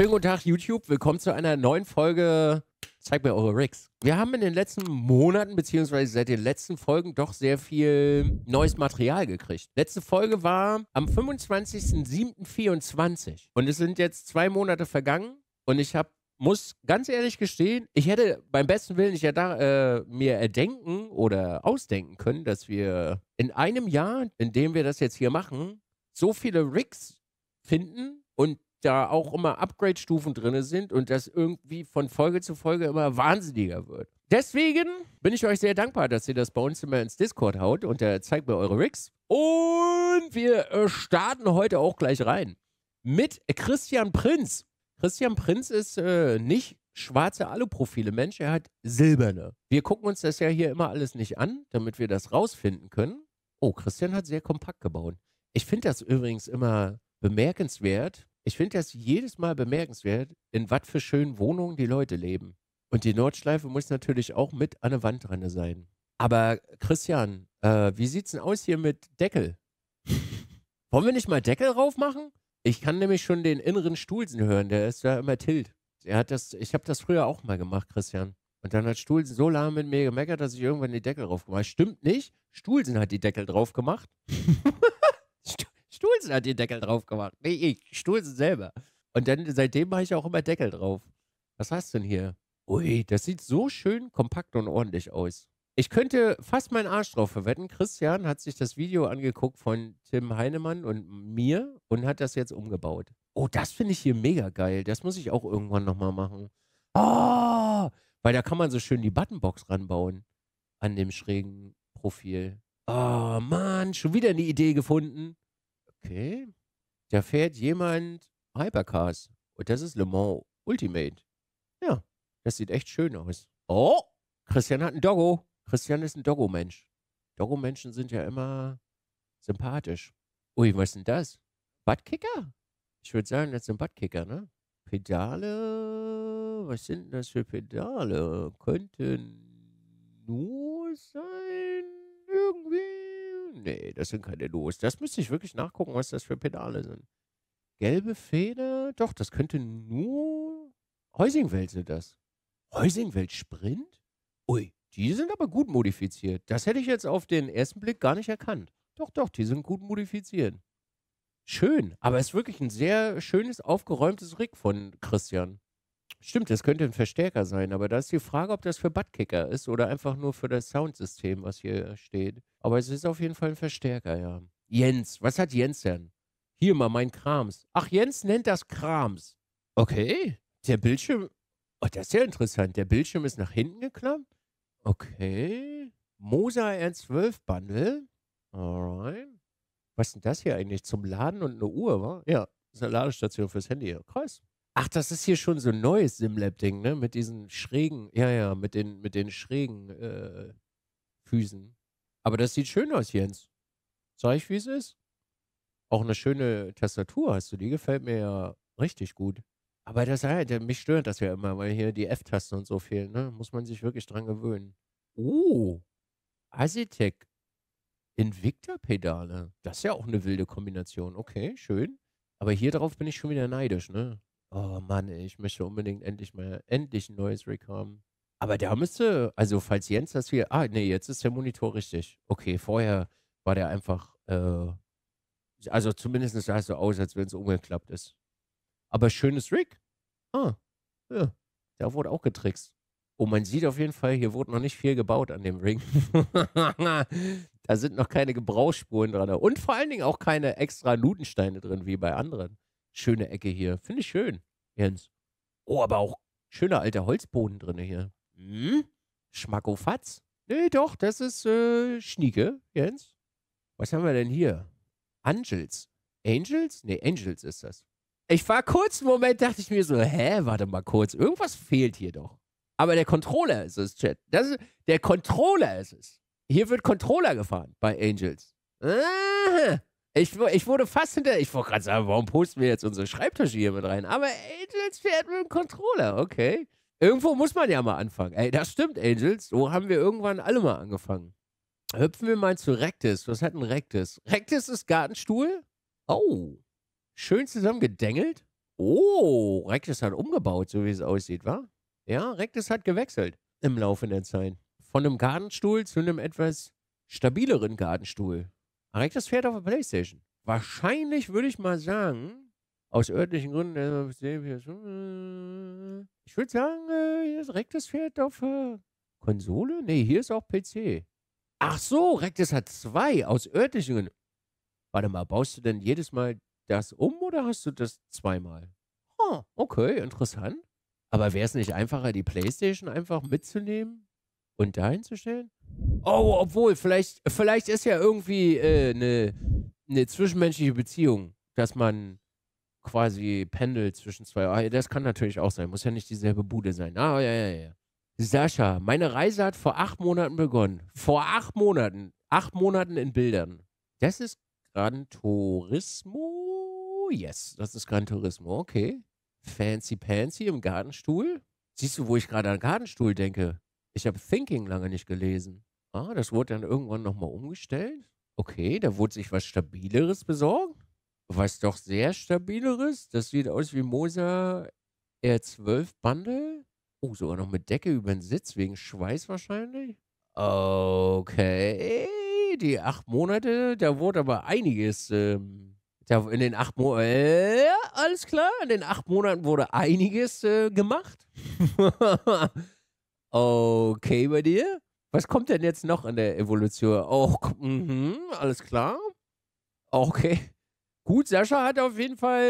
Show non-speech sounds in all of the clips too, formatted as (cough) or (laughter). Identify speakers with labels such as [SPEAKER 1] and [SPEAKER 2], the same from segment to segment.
[SPEAKER 1] Schönen guten Tag, YouTube. Willkommen zu einer neuen Folge. Zeig mir eure Rigs. Wir haben in den letzten Monaten, beziehungsweise seit den letzten Folgen, doch sehr viel neues Material gekriegt. Letzte Folge war am 25.07.24. Und es sind jetzt zwei Monate vergangen. Und ich habe muss ganz ehrlich gestehen, ich hätte beim besten Willen nicht äh, mir erdenken oder ausdenken können, dass wir in einem Jahr, in dem wir das jetzt hier machen, so viele Rigs finden und da auch immer Upgrade-Stufen drin sind und das irgendwie von Folge zu Folge immer wahnsinniger wird. Deswegen bin ich euch sehr dankbar, dass ihr das bei uns immer ins Discord haut und äh, zeigt mir eure Rigs. Und wir äh, starten heute auch gleich rein mit Christian Prinz. Christian Prinz ist äh, nicht schwarze Aluprofile Mensch, er hat silberne. Wir gucken uns das ja hier immer alles nicht an, damit wir das rausfinden können. Oh, Christian hat sehr kompakt gebaut. Ich finde das übrigens immer bemerkenswert, ich finde das jedes Mal bemerkenswert, in was für schönen Wohnungen die Leute leben. Und die Nordschleife muss natürlich auch mit an der Wand dran sein. Aber Christian, äh, wie sieht's denn aus hier mit Deckel? (laughs) Wollen wir nicht mal Deckel raufmachen? Ich kann nämlich schon den inneren Stuhlsen hören, der ist ja immer tilt. Er hat das, ich habe das früher auch mal gemacht, Christian. Und dann hat Stuhlsen so lahm mit mir gemeckert, dass ich irgendwann die Deckel drauf gemacht habe. Stimmt nicht. Stuhlsen hat die Deckel drauf gemacht. (laughs) Stuhlsen hat den Deckel drauf gemacht. Nee, ich, Stuhlsen selber. Und dann seitdem mache ich auch immer Deckel drauf. Was hast du denn hier? Ui, das sieht so schön kompakt und ordentlich aus. Ich könnte fast meinen Arsch drauf verwetten. Christian hat sich das Video angeguckt von Tim Heinemann und mir und hat das jetzt umgebaut. Oh, das finde ich hier mega geil. Das muss ich auch irgendwann nochmal machen. Oh, weil da kann man so schön die Buttonbox ranbauen an dem schrägen Profil. Oh Mann, schon wieder eine Idee gefunden. Okay. Da fährt jemand Hypercars. Und das ist Le Mans Ultimate. Ja, das sieht echt schön aus. Oh, Christian hat einen Doggo. Christian ist ein Doggo-Mensch. Doggo-Menschen sind ja immer sympathisch. Ui, was ist denn das? Buttkicker? Ich würde sagen, das sind Buttkicker, ne? Pedale? Was sind das für Pedale? Könnten nur sein? Nee, das sind keine Duos. Das müsste ich wirklich nachgucken, was das für Pedale sind. Gelbe Feder, doch, das könnte nur Heusingwelt sind das. Heusingwelt Sprint? Ui, die sind aber gut modifiziert. Das hätte ich jetzt auf den ersten Blick gar nicht erkannt. Doch, doch, die sind gut modifiziert. Schön, aber es ist wirklich ein sehr schönes, aufgeräumtes Rig von Christian. Stimmt, das könnte ein Verstärker sein, aber da ist die Frage, ob das für Buttkicker ist oder einfach nur für das Soundsystem, was hier steht. Aber es ist auf jeden Fall ein Verstärker, ja. Jens, was hat Jens denn? Hier mal mein Krams. Ach, Jens nennt das Krams. Okay, der Bildschirm. Oh, das ist ja interessant. Der Bildschirm ist nach hinten geklappt. Okay. Moser R12 Bundle. Alright. Was ist denn das hier eigentlich? Zum Laden und eine Uhr, wa? Ja, das ist eine Ladestation fürs Handy. Krass. Ach, das ist hier schon so ein neues Simlab-Ding, ne? Mit diesen schrägen, ja, ja, mit den, mit den schrägen äh, Füßen. Aber das sieht schön aus, Jens. Zeig ich, wie es ist. Auch eine schöne Tastatur hast du, die gefällt mir ja richtig gut. Aber das halt, mich stört das ja immer, weil hier die F-Tasten und so fehlen, ne? Muss man sich wirklich dran gewöhnen. Oh, Asitec Invicta-Pedale. Das ist ja auch eine wilde Kombination. Okay, schön. Aber hier drauf bin ich schon wieder neidisch, ne? oh Mann, ich möchte unbedingt endlich mal, endlich ein neues Rig haben. Aber da müsste, also falls Jens das hier, ah, nee, jetzt ist der Monitor richtig. Okay, vorher war der einfach, äh, also zumindest sah es so aus, als wenn es umgeklappt ist. Aber schönes Rig. Ah, ja, da wurde auch getrickst. Oh, man sieht auf jeden Fall, hier wurde noch nicht viel gebaut an dem Ring. (laughs) da sind noch keine Gebrauchsspuren dran. Und vor allen Dingen auch keine extra Lutensteine drin, wie bei anderen. Schöne Ecke hier. Finde ich schön, Jens. Oh, aber auch schöner alter Holzboden drin hier. Hm? Schmackofatz? Nee, doch, das ist äh, Schnieke, Jens. Was haben wir denn hier? Angels. Angels? Nee, Angels ist das. Ich war kurz einen Moment, dachte ich mir so, hä, warte mal kurz, irgendwas fehlt hier doch. Aber der Controller ist es, Chat. Das ist, der Controller ist es. Hier wird Controller gefahren bei Angels. Ah. Ich, ich wurde fast hinter. Ich wollte gerade sagen, warum posten wir jetzt unsere Schreibtische hier mit rein? Aber Angels fährt mit dem Controller, okay. Irgendwo muss man ja mal anfangen. Ey, das stimmt, Angels. So haben wir irgendwann alle mal angefangen. Hüpfen wir mal zu Rectus. Was hat ein Rectus? Rectus ist Gartenstuhl. Oh. Schön zusammengedengelt. Oh, Rectus hat umgebaut, so wie es aussieht, wa? Ja, Rectus hat gewechselt im Laufe der Zeit. Von einem Gartenstuhl zu einem etwas stabileren Gartenstuhl. Rektes Pferd auf der Playstation. Wahrscheinlich würde ich mal sagen, aus örtlichen Gründen, äh, ich würde sagen, äh, hier ist Rektes Pferd auf Konsole? Nee, hier ist auch PC. Ach so, Rektes hat zwei aus örtlichen Gründen. Warte mal, baust du denn jedes Mal das um oder hast du das zweimal? Oh, okay, interessant. Aber wäre es nicht einfacher, die Playstation einfach mitzunehmen und dahin zu stellen? Oh, obwohl, vielleicht, vielleicht ist ja irgendwie eine äh, ne, ne zwischenmenschliche Beziehung, dass man quasi pendelt zwischen zwei. Ah, das kann natürlich auch sein. Muss ja nicht dieselbe Bude sein. Ah, ja, ja, ja. Sascha, meine Reise hat vor acht Monaten begonnen. Vor acht Monaten. Acht Monaten in Bildern. Das ist Gran Turismo? Yes, das ist Gran Turismo. Okay. Fancy Pansy im Gartenstuhl? Siehst du, wo ich gerade an Gartenstuhl denke? Ich habe Thinking lange nicht gelesen. Ah, das wurde dann irgendwann nochmal umgestellt. Okay, da wurde sich was Stabileres besorgt. Was doch sehr Stabileres. Das sieht aus wie Moser R12 Bundle. Oh, sogar noch mit Decke über den Sitz, wegen Schweiß wahrscheinlich. Okay, die acht Monate, da wurde aber einiges. Ähm, da in den acht Monaten, äh, alles klar, in den acht Monaten wurde einiges äh, gemacht. (laughs) (laughs) Okay bei dir? Was kommt denn jetzt noch in der Evolution? Oh, mh, alles klar. Okay. Gut, Sascha hat auf jeden Fall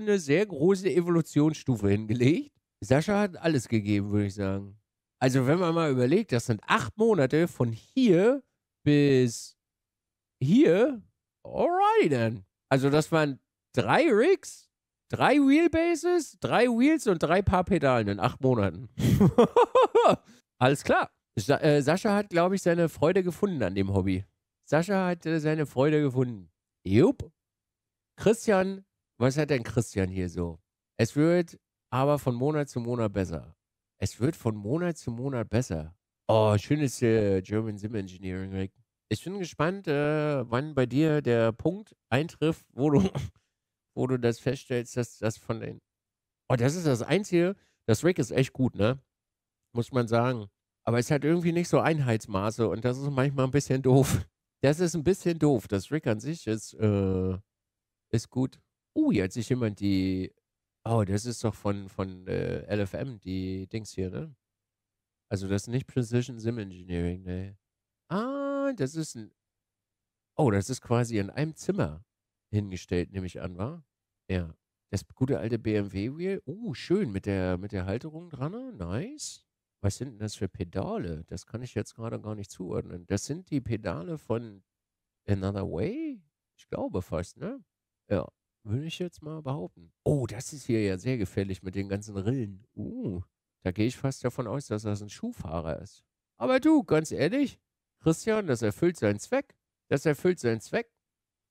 [SPEAKER 1] äh, eine sehr große Evolutionsstufe hingelegt. Sascha hat alles gegeben, würde ich sagen. Also, wenn man mal überlegt, das sind acht Monate von hier bis hier. Alrighty dann. Also, das waren drei Rigs Drei Wheelbases, drei Wheels und drei Paar Pedalen in acht Monaten. (laughs) Alles klar. Sa äh, Sascha hat, glaube ich, seine Freude gefunden an dem Hobby. Sascha hat äh, seine Freude gefunden. Jupp. Christian, was hat denn Christian hier so? Es wird aber von Monat zu Monat besser. Es wird von Monat zu Monat besser. Oh, schönes äh, German Sim Engineering. Ich bin gespannt, äh, wann bei dir der Punkt eintrifft, wo du wo du das feststellst, dass das von den. Oh, das ist das Einzige. Das Rig ist echt gut, ne? Muss man sagen. Aber es hat irgendwie nicht so Einheitsmaße und das ist manchmal ein bisschen doof. (laughs) Das ist ein bisschen doof. Das Rig an sich ist, äh, ist gut. Uh, hier hat sich jemand die. Oh, das ist doch von, von äh, LFM, die Dings hier, ne? Also das ist nicht Precision Sim Engineering, ne? Ah, das ist ein. Oh, das ist quasi in einem Zimmer hingestellt, nehme ich an, war? Ja. Das gute alte BMW-Wheel. Oh, uh, schön mit der, mit der Halterung dran. Ne? Nice. Was sind denn das für Pedale? Das kann ich jetzt gerade gar nicht zuordnen. Das sind die Pedale von Another Way? Ich glaube fast, ne? Ja, würde ich jetzt mal behaupten. Oh, das ist hier ja sehr gefährlich mit den ganzen Rillen. Uh, da gehe ich fast davon aus, dass das ein Schuhfahrer ist. Aber du, ganz ehrlich, Christian, das erfüllt seinen Zweck. Das erfüllt seinen Zweck.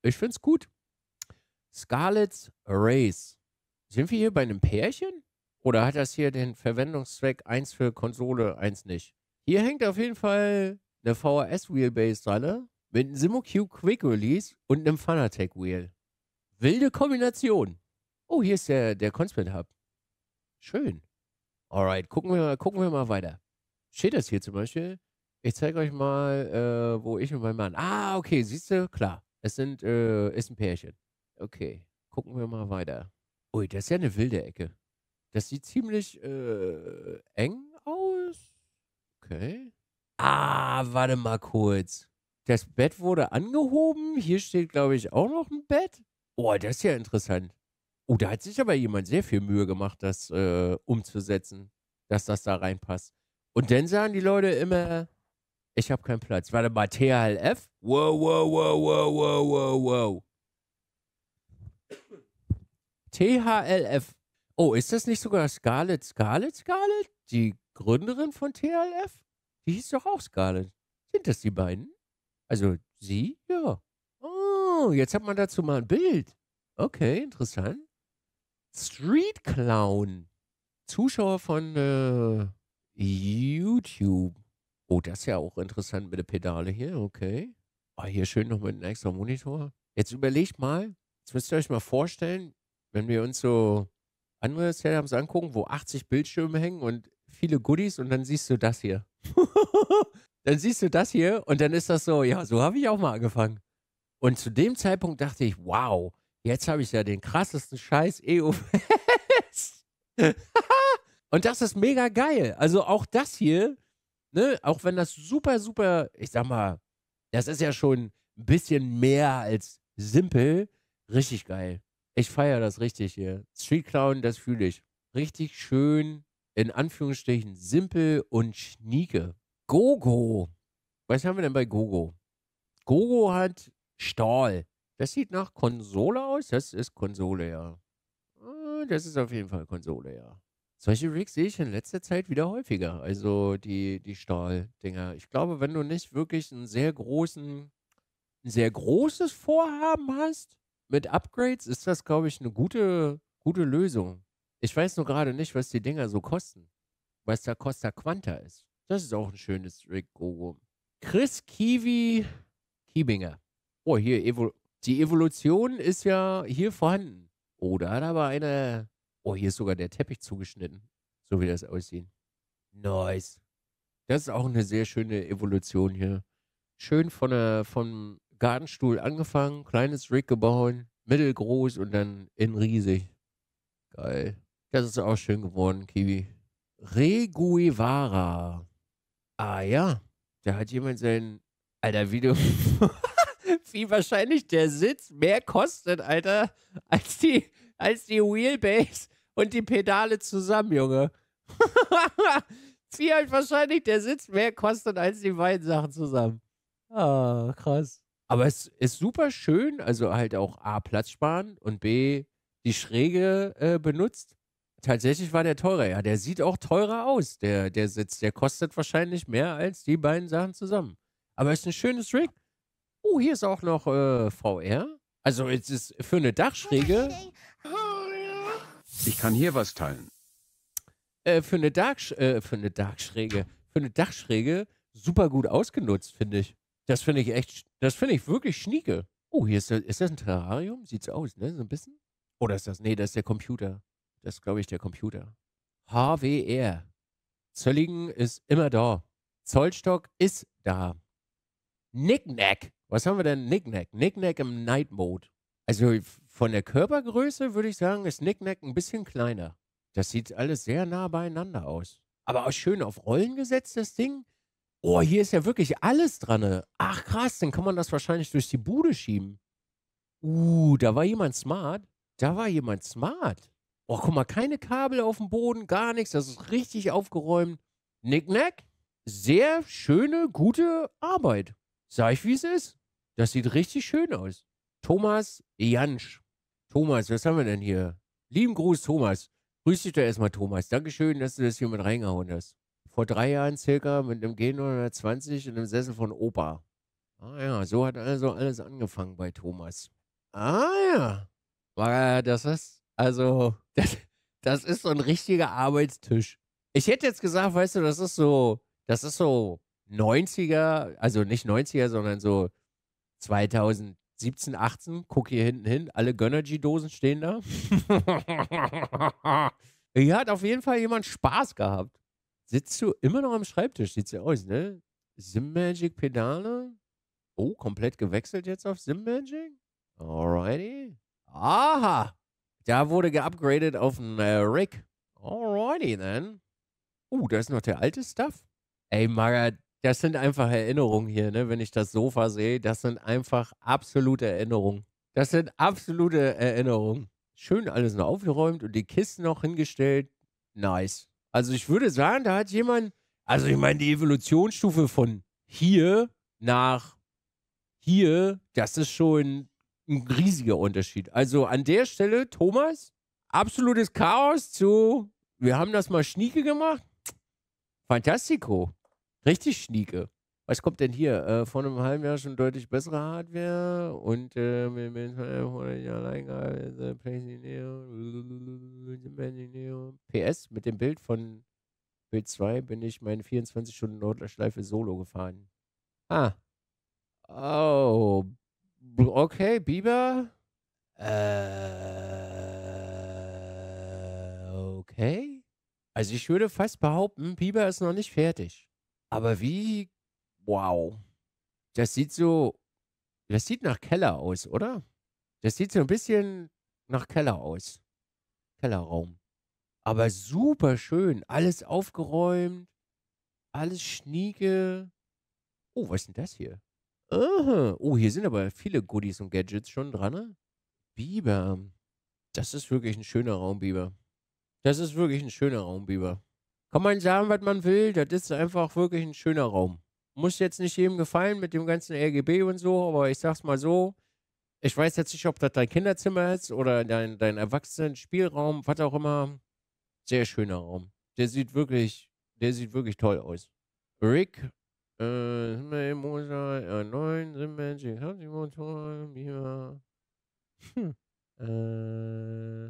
[SPEAKER 1] Ich finde es gut. Scarlet's Race. Sind wir hier bei einem Pärchen? Oder hat das hier den Verwendungszweck eins für Konsole, eins nicht? Hier hängt auf jeden Fall eine VHS-Wheelbase dran mit einem SimmuQ Quick Release und einem Fanatec Wheel. Wilde Kombination. Oh, hier ist der, der Constant Hub. Schön. Alright, gucken wir, mal, gucken wir mal weiter. Steht das hier zum Beispiel? Ich zeige euch mal, äh, wo ich und mein Mann. Ah, okay, siehst du, klar. Es sind, äh, ist ein Pärchen. Okay, gucken wir mal weiter. Ui, das ist ja eine wilde Ecke. Das sieht ziemlich äh, eng aus. Okay. Ah, warte mal kurz. Das Bett wurde angehoben. Hier steht, glaube ich, auch noch ein Bett. Oh, das ist ja interessant. Oh, da hat sich aber jemand sehr viel Mühe gemacht, das äh, umzusetzen, dass das da reinpasst. Und dann sagen die Leute immer, ich habe keinen Platz. Warte mal, THLF? Wow, wow, wow, wow, wow, wow, wow. THLF. Oh, ist das nicht sogar Scarlett, Scarlett, Scarlett? Die Gründerin von THLF? Die hieß doch auch Scarlett. Sind das die beiden? Also sie? Ja. Oh, jetzt hat man dazu mal ein Bild. Okay, interessant. Street Clown. Zuschauer von äh, YouTube. Oh, das ist ja auch interessant mit der Pedale hier. Okay. Oh, hier schön noch mit einem extra Monitor. Jetzt überlegt mal, jetzt müsst ihr euch mal vorstellen, wenn wir uns so andere Setups angucken, wo 80 Bildschirme hängen und viele Goodies und dann siehst du das hier. (laughs) dann siehst du das hier und dann ist das so, ja, so habe ich auch mal angefangen. Und zu dem Zeitpunkt dachte ich, wow, jetzt habe ich ja den krassesten Scheiß EOS. (laughs) und das ist mega geil. Also auch das hier, ne, auch wenn das super, super, ich sag mal, das ist ja schon ein bisschen mehr als simpel, richtig geil. Ich feiere das richtig hier. Street Clown, das fühle ich. Richtig schön, in Anführungsstrichen, simpel und schnieke. Gogo. Was haben wir denn bei Gogo? Gogo hat Stahl. Das sieht nach Konsole aus. Das ist Konsole, ja. Ah, das ist auf jeden Fall Konsole, ja. Solche Rigs sehe ich in letzter Zeit wieder häufiger. Also die, die Stahl-Dinger. Ich glaube, wenn du nicht wirklich einen sehr großen, ein sehr großes Vorhaben hast, mit Upgrades ist das, glaube ich, eine gute, gute Lösung. Ich weiß nur gerade nicht, was die Dinger so kosten. Was da Costa Quanta ist. Das ist auch ein schönes Trikot. Oh, oh. Chris Kiwi Kiebinger. Oh, hier, Evo die Evolution ist ja hier vorhanden. Oh, da hat aber eine. Oh, hier ist sogar der Teppich zugeschnitten. So wie das aussieht. Nice. Das ist auch eine sehr schöne Evolution hier. Schön von der, vom Gartenstuhl angefangen, kleines Rig gebaut, mittelgroß und dann in riesig. Geil. Das ist auch schön geworden, Kiwi. Reguivara. Ah ja, da hat jemand sein alter wie du... (laughs) Wie wahrscheinlich der Sitz mehr kostet, Alter, als die, als die Wheelbase und die Pedale zusammen, Junge. (laughs) Wie halt wahrscheinlich der Sitz mehr kostet als die beiden Sachen zusammen. Ah, krass. Aber es ist super schön, also halt auch A, Platz sparen und B, die Schräge äh, benutzt. Tatsächlich war der teurer, ja. Der sieht auch teurer aus, der, der Sitz. Der kostet wahrscheinlich mehr als die beiden Sachen zusammen. Aber es ist ein schönes Rig. Oh, hier ist auch noch äh, VR. Also es ist für eine Dachschräge. Ich kann hier was teilen. Äh, für eine Dach, äh, für eine Dachschräge, für eine Dachschräge super gut ausgenutzt, finde ich. Das finde ich echt, das finde ich wirklich schnieke. Oh, hier ist, das, ist das ein Terrarium? Sieht's aus, ne? So ein bisschen? Oder ist das, nee, das ist der Computer. Das ist, glaube ich, der Computer. HWR. Zölligen ist immer da. Zollstock ist da. Nicknack. Was haben wir denn? Nicknack. Nicknack im Night Mode. Also von der Körpergröße würde ich sagen, ist Nicknack ein bisschen kleiner. Das sieht alles sehr nah beieinander aus. Aber auch schön auf Rollen gesetzt, das Ding oh, hier ist ja wirklich alles dran. Ne? Ach krass, dann kann man das wahrscheinlich durch die Bude schieben. Uh, da war jemand smart. Da war jemand smart. Oh, guck mal, keine Kabel auf dem Boden, gar nichts. Das ist richtig aufgeräumt. Nicknack. Sehr schöne, gute Arbeit. Sag ich, wie es ist. Das sieht richtig schön aus. Thomas Jansch. Thomas, was haben wir denn hier? Lieben Gruß, Thomas. Grüß dich da erstmal, Thomas. Dankeschön, dass du das hier mit reingehauen hast vor drei Jahren circa mit einem G920 und einem Sessel von Opa. Ah ja, so hat also alles angefangen bei Thomas. Ah ja. War äh, das ist, also, (laughs) das, das ist so ein richtiger Arbeitstisch. Ich hätte jetzt gesagt, weißt du, das ist so, das ist so 90er, also nicht 90er, sondern so 2017, 18. Guck hier hinten hin, alle Gönnergy-Dosen stehen da. (laughs) hier hat auf jeden Fall jemand Spaß gehabt. Sitzt du immer noch am Schreibtisch? sieht ja aus, ne? Simmagic Pedale? Oh, komplett gewechselt jetzt auf Simmagic? Alrighty. Aha! Da wurde geupgradet auf einen äh, Rig. Alrighty then. Uh, da ist noch der alte Stuff. Ey, Maga, das sind einfach Erinnerungen hier, ne? Wenn ich das Sofa sehe, das sind einfach absolute Erinnerungen. Das sind absolute Erinnerungen. Schön alles noch aufgeräumt und die Kisten noch hingestellt. Nice. Also ich würde sagen, da hat jemand, also ich meine, die Evolutionsstufe von hier nach hier, das ist schon ein riesiger Unterschied. Also an der Stelle, Thomas, absolutes Chaos zu, wir haben das mal schnieke gemacht. Fantastico. Richtig schnieke was kommt denn hier? Äh, vor einem halben Jahr schon deutlich bessere Hardware und äh, mit dem allein PS, mit dem Bild von Bild 2 bin ich meine 24 Stunden Nordschleife solo gefahren. Ah. Oh. Okay, Biber. Äh, okay. Also ich würde fast behaupten, Biber ist noch nicht fertig. Aber wie Wow. Das sieht so. Das sieht nach Keller aus, oder? Das sieht so ein bisschen nach Keller aus. Kellerraum. Aber super schön. Alles aufgeräumt. Alles schnieke. Oh, was ist denn das hier? Aha. Oh, hier sind aber viele Goodies und Gadgets schon dran, ne? Biber. Das ist wirklich ein schöner Raum, Biber. Das ist wirklich ein schöner Raum, Biber. Kann man sagen, was man will. Das ist einfach wirklich ein schöner Raum. Muss jetzt nicht jedem gefallen mit dem ganzen RGB und so, aber ich sag's mal so. Ich weiß jetzt nicht, ob das dein Kinderzimmer ist oder dein, dein Erwachsenen-Spielraum, was auch immer. Sehr schöner Raum. Der sieht wirklich, der sieht wirklich toll aus. Rick äh, R9, Simmensch, Motor, Mia. Hm.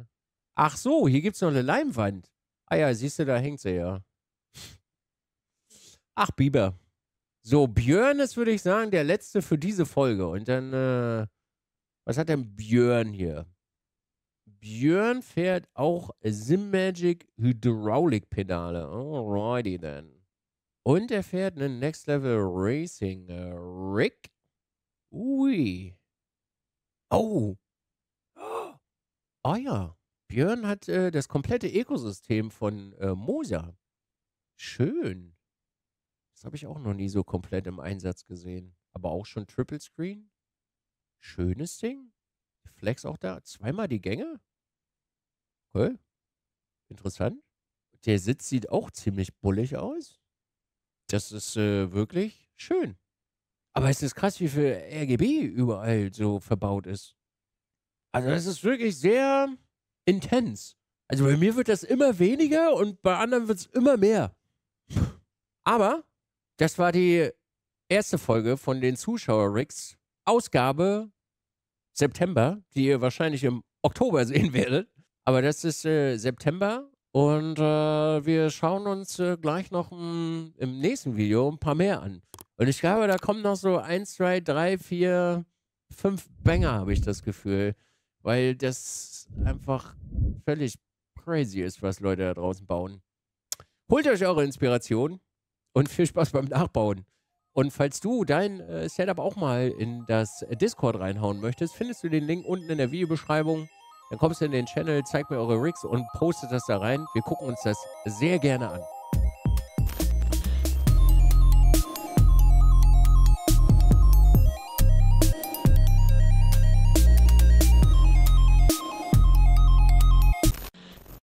[SPEAKER 1] Äh. Ach so, hier gibt's noch eine Leimwand. Ah ja, siehst du, da hängt sie ja. Ach, Biber. So, Björn ist, würde ich sagen, der letzte für diese Folge. Und dann, äh, was hat denn Björn hier? Björn fährt auch Simmagic Hydraulic Pedale. Alrighty then. Und er fährt einen Next Level Racing äh, Rick. Ui. Oh. Ah oh, ja. Björn hat äh, das komplette Ökosystem von äh, Moser. Schön habe ich auch noch nie so komplett im Einsatz gesehen. Aber auch schon Triple Screen? Schönes Ding. Flex auch da. Zweimal die Gänge? Cool. Interessant. Der Sitz sieht auch ziemlich bullig aus. Das ist äh, wirklich schön. Aber es ist krass, wie viel RGB überall so verbaut ist. Also das ist wirklich sehr intens. Also bei mir wird das immer weniger und bei anderen wird es immer mehr. Aber das war die erste Folge von den Zuschauer-Rigs. Ausgabe September, die ihr wahrscheinlich im Oktober (laughs) sehen werdet. Aber das ist äh, September und äh, wir schauen uns äh, gleich noch m, im nächsten Video ein paar mehr an. Und ich glaube, da kommen noch so 1, 2, 3, 4, 5 Banger, habe ich das Gefühl. Weil das einfach völlig crazy ist, was Leute da draußen bauen. Holt euch eure Inspiration und viel Spaß beim Nachbauen. Und falls du dein äh, Setup auch mal in das Discord reinhauen möchtest, findest du den Link unten in der Videobeschreibung. Dann kommst du in den Channel, zeig mir eure Rigs und postet das da rein. Wir gucken uns das sehr gerne an.